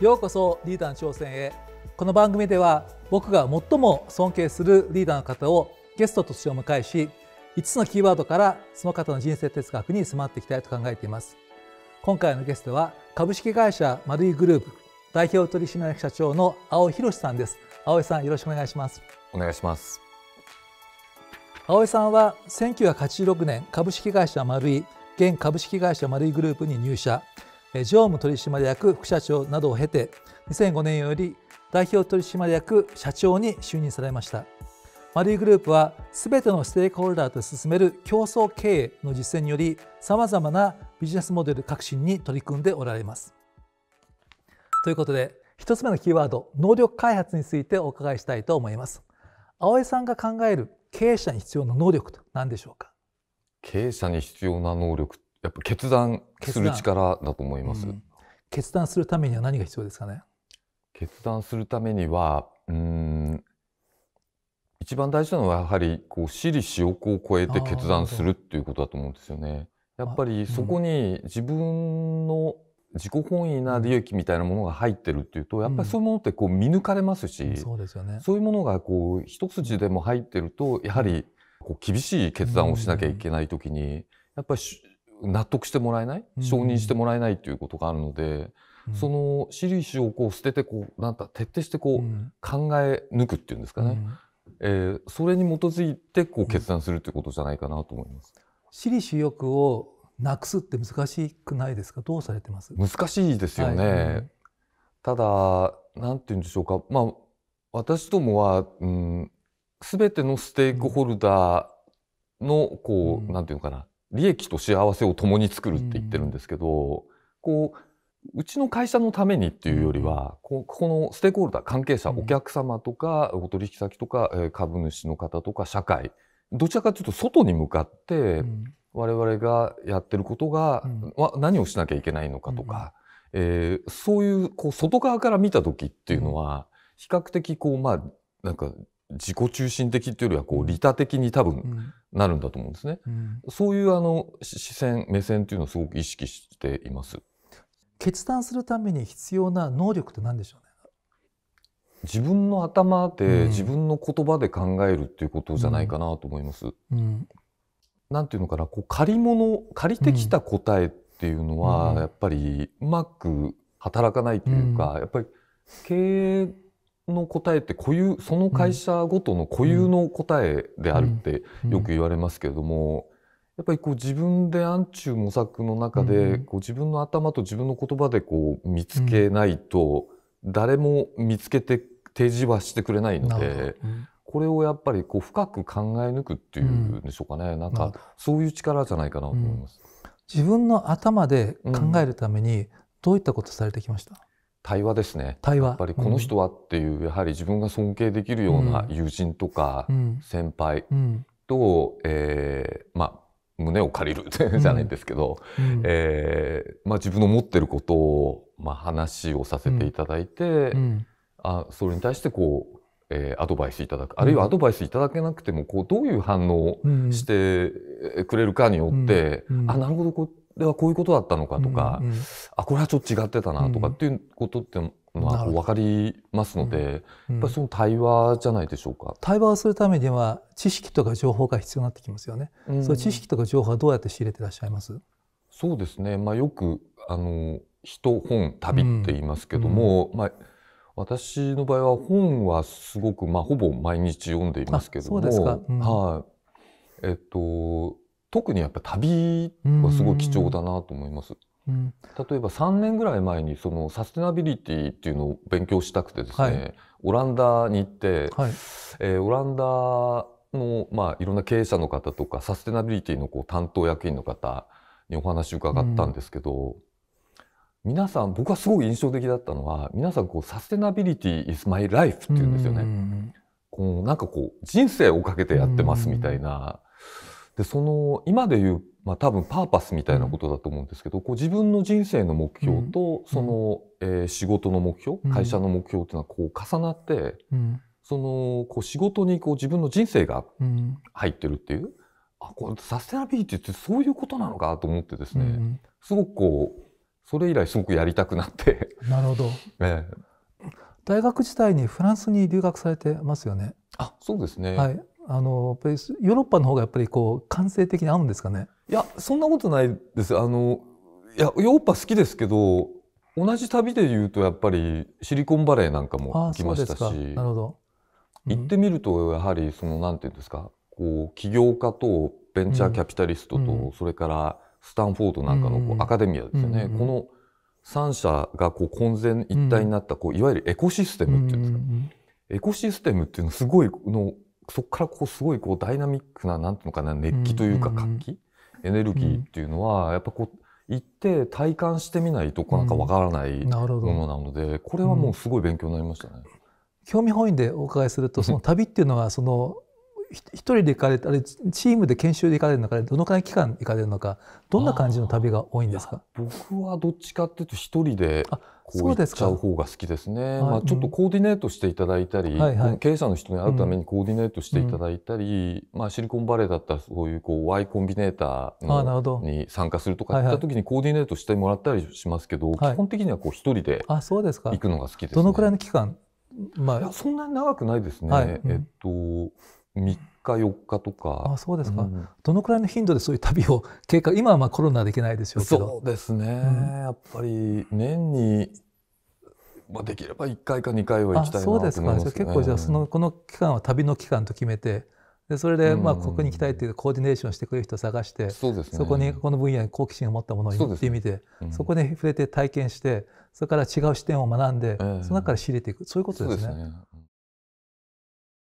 ようこそリーダーの挑戦へこの番組では僕が最も尊敬するリーダーの方をゲストとしてお迎えし5つのキーワードからその方の人生哲学に迫っていきたいと考えています今回のゲストは株式会社マルイグループ代表取締役社長の青博さんです青井さんよろしくお願いしますお願いします青井さんは1986年株式会社マルイ現株式会社マルイグループに入社常務取締役副社長などを経て2005年より代表取締役社長に就任されましたマリーグループは全てのステークホルダーと進める競争経営の実践によりさまざまなビジネスモデル革新に取り組んでおられますということで1つ目のキーワード能力開発についてお伺いしたいと思います青江さんが考える経営者に必要な能力と何でしょうか経営者に必要な能力やっぱ決断する力だと思います、うん、決断するためには何が必要ですかね決断するためにはうん一番大事なのはやはりこう私利私欲を超えて決断するっていうことだと思うんですよね。やっぱりそこに自分の自己本位な利益みたいなものが入ってるっていうとやっぱりそういうものってこう見抜かれますし、うん、そうですよね、そういうものがこう一筋でも入ってるとやはりこう厳しい決断をしなきゃいけないときに、やっぱり納得してもらえない承認してもらえないということがあるので、うん、その私利私をこう捨ててこうなんか徹底してこう、考え抜くっていうんですかね、うん、えー、それに基づいてこう決断するということじゃないかなと思います。私利私欲をなくすって難しくないですかどうされてます難しいですよね、はいうん、ただなんて言うんでしょうかまあ私どもは、うん、すべてのステークホルダーのこう、なんていうのかな利益と幸せを共に作るって言ってるんですけど、こううちの会社のためにっていうよりは、ここのステークホルダー関係者、お客様とかお取引先とか株主の方とか社会どちらかというと外に向かって、我々がやってることが、うん、何をしなきゃいけないのかとか、うん、えー、そういうこう外側から見た時っていうのは、比較的こうまあなんか自己中心的っていうよりはこう利他的に多分なるんだと思うんですね、うん、そういうあの視線目線っていうのをすごく意識しています決断するために必要な能力って何でしょうね自分の頭で、自分の言葉で考えるっていうことじゃないかなと思います、うんうん、なんていうのかなこう借り物借りてきた答えっていうのは、やっぱりうまく働かないというか、やっぱり経営の答えって固有その会社ごとの固有の答えであるってよく言われますけれども、やっぱりこう自分で暗中模索の中で、こう自分の頭と自分の言葉でこう見つけないと、誰も見つけて提示はしてくれないので、これをやっぱりこう深く考え抜くっていうんでしょうかね、なんかそういう力じゃないかなと思います。自分の頭で考えるために、どういったことされてきました対話ですね対話やっぱりこの人はっていう、うん、やはり自分が尊敬できるような友人とか先輩と、うん、えー、まあ胸を借りる じゃないんですけど、うん、えー、まあ、自分の持ってることを、まあ、話をさせていただいて、あそれに対してこう、えー、アドバイスいただくあるいはアドバイスいただけなくてもこうどういう反応をしてくれるかによって、あなるほどこうではこういうことだったのかとか、うんうん、あこれはちょっと違ってたなとかっていうことってまあ、分かりますので、うん、やっぱりその対話じゃないでしょうか。対話をするためには知識とか情報が必要になってきますよね。うん、そ知識とか情報はどうやって仕入れてらっしゃいますそうですね、まあ、よくあの人本旅って言いますけども、うん、まあ、私の場合は本はすごく、まあ、ほぼ毎日読んでいますけども。そうですか、はい、えっと特にやっぱ旅はすごい貴重だなと思います。うん、例えば3年ぐらい前にそのサステナビリティっていうのを勉強したくてですね、はい、オランダに行って、はい、えー、オランダの、まあ、いろんな経営者の方とかサステナビリティのこう担当役員の方にお話を伺ったんですけど、うん、皆さん僕はすごい印象的だったのは皆さんこうサステナビリティ is my life っていうんですよね。うん、こうなんかこう人生をかけてやってますみたいな。でその今でいう、まあ、多分パーパスみたいなことだと思うんですけど、こう自分の人生の目標と、その、えー、仕事の目標会社の目標っていうのはこう重なって、そのこう仕事にこう自分の人生が入ってるっていう、あこれサステナビリティってそういうことなのかと思ってですね、すごくこうそれ以来すごくやりたくなってなるほど、ね、大学時代にフランスに留学されてますよねあそうですね、はい、あのやっぱりヨーロッパの方がやっぱりこう感性的に合うんですかねいやそんなことないですあのいやヨーロッパ好きですけど同じ旅でいうとやっぱりシリコンバレーなんかも行きましたしなるほど、うん、行ってみるとやはりそのなんていうんですかこう起業家とベンチャーキャピタリストと、うん、それからスタンフォードなんかのこうアカデミアですよね、うん、この3社がこう混然一体になったこういわゆるエコシステムっていうんですか、エコシステムっていうのすごいのそこからこうすごいこうダイナミックな何ていうのかな熱気というか活気、エネルギーっていうのはやっぱこう行って体感してみないとなんかわからないものなので、これはもうすごい勉強になりましたね。興味本位でお伺いするとその旅っていうのはその一人で行かれたりチームで研修で行かれるのかどのくらい期間行かれるのかどんな感じの旅が多いんですか僕はどっちかっていうと一人でこう行っちゃう方が好きですねまあ、ちょっとコーディネートしていただいたり、経営者の人に会うためにコーディネートしていただいたり、うん、まあ、シリコンバレーだったらそういうこう Y コンビネーターに参加するとかいった時にコーディネートしてもらったりしますけど、はい基本的にはこう一人で行くのが好きです、ね,、どのくらいの期間まあ、そんなに長くないですね、はいうん、えっと3日4日とかあそうですか、うん、どのくらいの頻度でそういう旅を経過今はまあコロナできないでしょうけどそうですね、うん、やっぱり年に、まあ、できれば1回か2回は行きたいなと思います、ね、そうですか結構じゃあそのこの期間は旅の期間と決めてでそれでまあここに行きたいっていうコーディネーションしてくれる人を探して、そうですね、そこにこの分野に好奇心を持ったものを行ってみてそ,、そこで触れて体験してそれから違う視点を学んで、その中から仕入れていくそういうことですね。